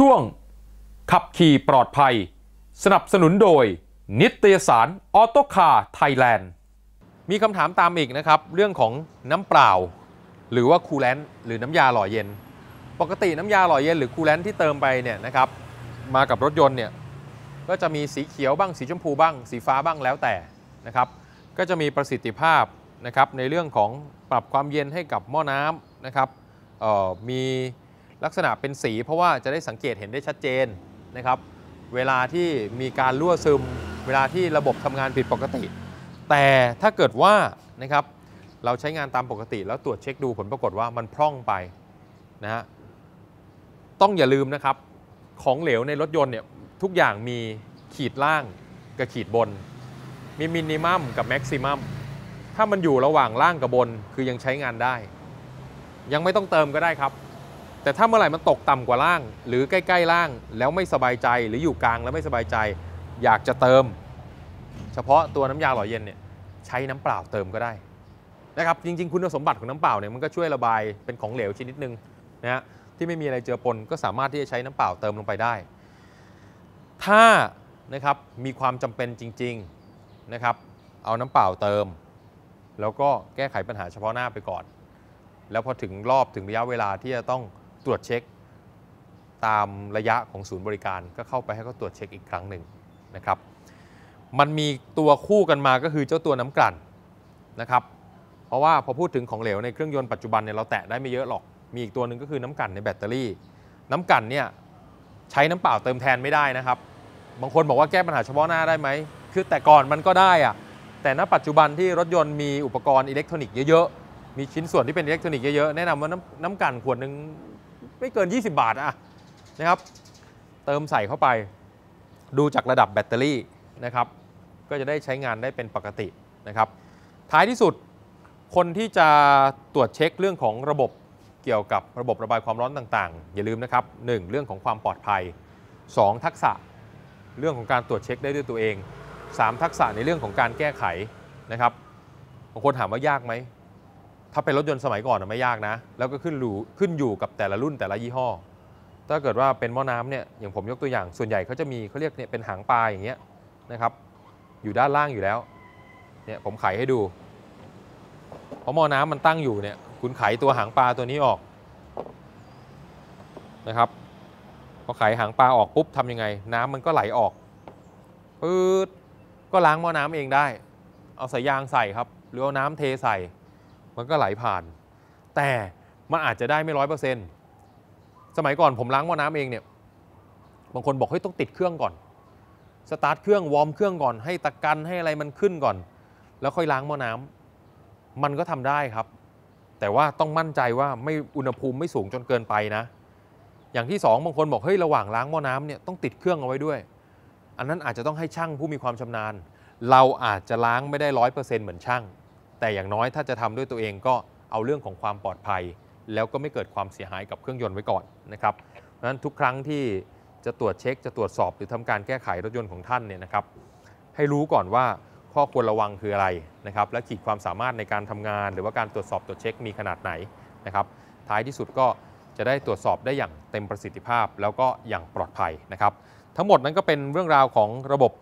ช่วงขับขี่ปลอดภัย สนับสนุนโดยนิตยสารออโตคาไทยแลนด์มีคำถามตามอีกนะครับ เรื่องของน้ำเปล่า หรือว่าคูลแลนต์หรือน้ำยาหล่อเย็น ปกติน้ำยาหล่อเย็นหรือคูลแลนต์ที่เติมไปเนี่ยนะครับมากับรถยนต์เนี่ยก็จะมีสีเขียวบ้างสีชมพูบ้าง สีฟ้าบ้างแล้วแต่นะครับก็จะมีประสิทธิภาพนะครับในเรื่องของปรับความเย็นให้กับหม้อน้ำนะครับมีลักษณะเป็นสีเพราะว่าจะได้สังเกตเห็นได้ชัดเจนนะครับ เวลาที่มีการรั่วซึม เวลาที่ระบบทำงานผิดปกติ แต่ถ้าเกิดว่านะครับเราใช้งานตามปกติแล้วตรวจเช็คดูผลปรากฏว่ามันพร่องไปนะฮะต้องอย่าลืมนะครับของเหลวในรถยนต์เนี่ยทุกอย่างมีขีดล่างกับขีดบน มีมินิมัมกับแม็กซิมัมถ้ามันอยู่ระหว่างล่างกับบนคือยังใช้งานได้ ยังไม่ต้องเติมก็ได้ครับแต่ถ้าเมื่อไหร่มันตกต่ำกว่าล่าง หรือใกล้ๆล่าง แล้วไม่สบายใจหรืออยู่กลางแล้วไม่สบายใจ อยากจะเติม เฉพาะตัวน้ำยาหล่อเย็นเนี่ยใช้น้ำเปล่าเติมก็ได้นะครับจริงๆ คุณสมบัติของน้ำเปล่าเนี่ยมันก็ช่วยระบายเป็นของเหลวชนิดนึงนะฮะที่ไม่มีอะไรเจือปนก็สามารถที่จะใช้น้ำเปล่าเติมลงไปได้ ถ้านะครับมีความจำเป็นจริงๆนะครับเอาน้ำเปล่าเติม แล้วก็แก้ไขปัญหาเฉพาะหน้าไปก่อน แล้วพอถึงรอบถึงระยะเวลาที่จะต้องตรวจเช็คตามระยะของศูนย์บริการ ก็เข้าไปให้เขาตรวจเช็คอีกครั้งหนึ่งนะครับ มันมีตัวคู่กันมาก็คือเจ้าตัวน้ำกลั่นนะครับ เพราะว่าพอพูดถึงของเหลว ในเครื่องยนต์ปัจจุบันเนี่ยเราแตะได้ไม่เยอะหรอก มีอีกตัวหนึ่งก็คือน้ำกลั่นในแบตเตอรี่ น้ำกลั่นเนี่ยใช้น้ำเปล่าเติมแทนไม่ได้นะครับ บางคนบอกว่าแก้ปัญหาเฉพาะหน้าได้ไหม คือแต่ก่อนมันก็ได้อะแต่ณปัจจุบันที่รถยนต์มีอุปกรณ์อิเล็กทรอนิกส์เยอะๆ มีชิ้นส่วนที่เป็นอิเล็กทรอนิกส์เยอะๆ แนะนำว่าน้ำน้ำกันขวดนึงไม่เกิน 20 บาทอะนะครับ เติมใส่เข้าไป ดูจากระดับแบตเตอรี่นะครับ ก็จะได้ใช้งานได้เป็นปกตินะครับ ท้ายที่สุด คนที่จะตรวจเช็คเรื่องของระบบเกี่ยวกับระบบระบายความร้อนต่างๆ อย่าลืมนะครับ 1. เรื่องของความปลอดภัย 2. ทักษะ เรื่องของการตรวจเช็คได้ด้วยตัวเอง 3. ทักษะในเรื่องของการแก้ไขนะครับ บางคนถามว่ายากไหมถ้าเป็นรถยนต์สมัยก่อนไม่ยากนะ แล้วก็ขึ้นรูขึ้นอยู่กับแต่ละรุ่นแต่ละยี่ห้อ ถ้าเกิดว่าเป็นหม้อน้ำเนี่ย อย่างผมยกตัวอย่าง ส่วนใหญ่เขาจะมีเขาเรียกเนี่ยเป็นหางปลาอย่างเงี้ยนะครับ อยู่ด้านล่างอยู่แล้ว เนี่ยผมไขให้ดู เพราะหม้อน้ำมันตั้งอยู่เนี่ย คุณไขตัวหางปลาตัวนี้ออกนะครับ พอไขหางปลาออกปุ๊บทำยังไง น้ำมันก็ไหลออกปื๊ดก็ล้างหม้อน้ำเองได้ เอาสายยางใส่ครับ หรือเอาน้ำเทใส่มันก็ไหลผ่าน แต่ มันอาจจะได้ไม่ร้อยเปอร์เซ็นต์สมัยก่อนผมล้างหม้อน้ำเองเนี่ย บางคนบอกเฮ้ยต้องติดเครื่องก่อน สตาร์ทเครื่อง วอร์มเครื่องก่อน ให้ตะกัน ให้อะไรมันขึ้นก่อน แล้วค่อยล้างหม้อน้ำ มันก็ทำได้ครับ แต่ว่าต้องมั่นใจว่าไม่อุณหภูมิไม่สูงจนเกินไปนะ อย่างที่2บางคนบอกเฮ้ยระหว่างล้างหม้อน้ำเนี่ยต้องติดเครื่องเอาไว้ด้วย อันนั้นอาจจะต้องให้ช่างผู้มีความชำนาญ เราอาจจะล้างไม่ได้ร้อยเปอร์เซ็นต์เหมือนช่างแต่อย่างน้อยถ้าจะทำด้วยตัวเองก็เอาเรื่องของความปลอดภัย แล้วก็ไม่เกิดความเสียหายกับเครื่องยนต์ไว้ก่อนนะครับเพราะฉะนั้นทุกครั้งที่จะตรวจเช็คจะตรวจสอบหรือทำการแก้ไขรถยนต์ของท่านเนี่ยนะครับ ให้รู้ก่อนว่าข้อควรระวังคืออะไรนะครับ และขีดความสามารถในการทำงาน หรือว่าการตรวจสอบตรวจเช็คมีขนาดไหนนะครับ ท้ายที่สุดก็จะได้ตรวจสอบได้อย่างเต็มประสิทธิภาพ แล้วก็อย่างปลอดภัยนะครับ ทั้งหมดนั้นก็เป็นเรื่องราวของระบบ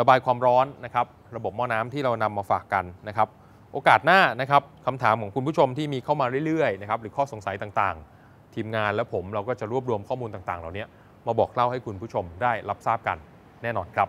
ระบายความร้อนนะครับ ระบบหม้อน้ำที่เรานำมาฝากกันนะครับโอกาสหน้านะครับคำถามของคุณผู้ชมที่มีเข้ามาเรื่อยๆนะครับหรือข้อสงสัยต่างๆ ทีมงานและผมเราก็จะรวบรวมข้อมูลต่างๆเหล่านี้มาบอกเล่าให้คุณผู้ชมได้รับทราบกันแน่นอนครับ